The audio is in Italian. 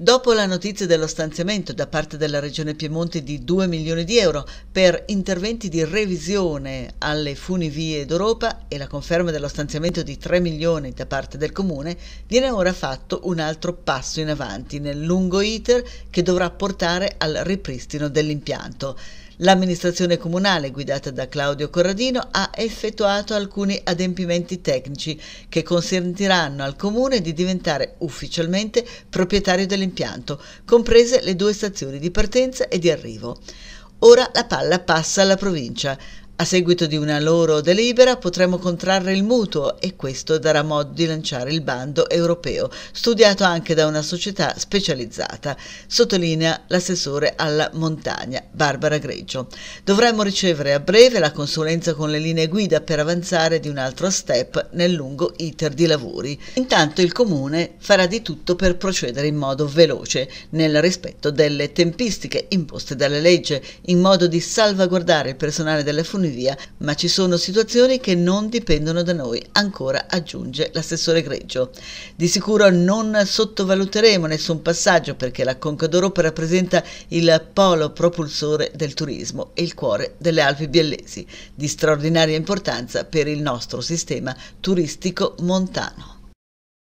Dopo la notizia dello stanziamento da parte della Regione Piemonte di 2 milioni di euro per interventi di revisione alle funivie d'Europa e la conferma dello stanziamento di 3 milioni da parte del Comune, viene ora fatto un altro passo in avanti nel lungo iter che dovrà portare al ripristino dell'impianto. L'amministrazione comunale, guidata da Claudio Corradino, ha effettuato alcuni adempimenti tecnici che consentiranno al Comune di diventare ufficialmente proprietario dell'impianto impianto, comprese le due stazioni di partenza e di arrivo. Ora la palla passa alla provincia. A seguito di una loro delibera potremo contrarre il mutuo e questo darà modo di lanciare il bando europeo, studiato anche da una società specializzata, sottolinea l'assessore alla montagna Barbara Greggio. Dovremmo ricevere a breve la consulenza con le linee guida per avanzare di un altro step nel lungo iter di lavori. Intanto il comune farà di tutto per procedere in modo veloce, nel rispetto delle tempistiche imposte dalla legge, in modo di salvaguardare il personale delle funzioni come via, ma ci sono situazioni che non dipendono da noi, ancora aggiunge l'assessore Greggio. Di sicuro non sottovaluteremo nessun passaggio perché la Conca d'Europa rappresenta il polo propulsore del turismo e il cuore delle Alpi biellesi, di straordinaria importanza per il nostro sistema turistico montano.